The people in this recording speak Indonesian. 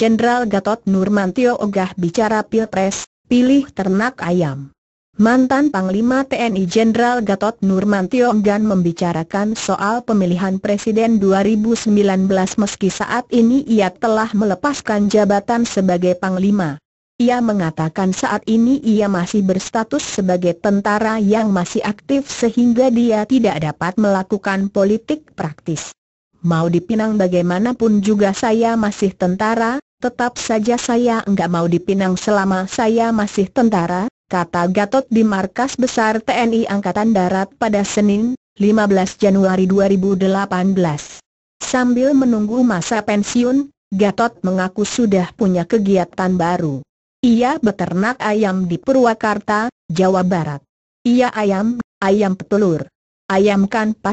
Jenderal Gatot Nurmantio ogah bicara pilpres, pilih ternak ayam. Mantan Panglima TNI Jenderal Gatot Nurmantio enggan membicarakan soal pemilihan Presiden 2019 meski saat ini ia telah melepaskan jabatan sebagai Panglima. Ia mengatakan saat ini ia masih berstatus sebagai tentara yang masih aktif sehingga dia tidak dapat melakukan politik praktis. Mau dipinang bagaimanapun juga saya masih tentara, Tetap saja saya enggak mau dipinang selama saya masih tentara, kata Gatot di markas besar TNI Angkatan Darat pada Senin, 15 Januari 2018. Sambil menunggu masa pensiun, Gatot mengaku sudah punya kegiatan baru. Ia beternak ayam di Purwakarta, Jawa Barat. Ia ayam, ayam petelur. Ayam kanpas